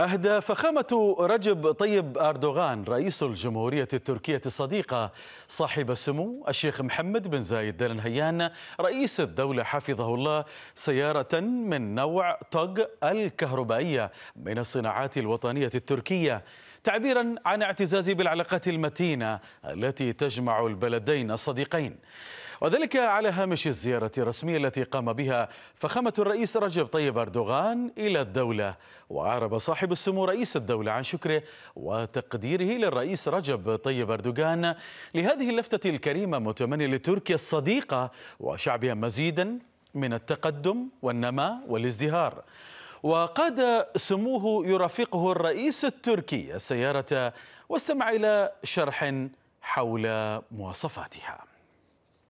أهدى فخامة رجب طيب أردوغان رئيس الجمهورية التركية الصديقة صاحب السمو الشيخ محمد بن زايد آل نهيان رئيس الدولة حفظه الله سيارة من نوع طق الكهربائية من الصناعات الوطنية التركية تعبيرا عن اعتزازه بالعلاقات المتينة التي تجمع البلدين الصديقين وذلك على هامش الزيارة الرسمية التي قام بها فخامة الرئيس رجب طيب أردوغان إلى الدولة وأعرب صاحب السمو رئيس الدولة عن شكره وتقديره للرئيس رجب طيب أردوغان لهذه اللفتة الكريمة متمنيا لتركيا الصديقة وشعبها مزيدا من التقدم والنماء والازدهار وقاد سموه يرافقه الرئيس التركي السيارة واستمع إلى شرح حول مواصفاتها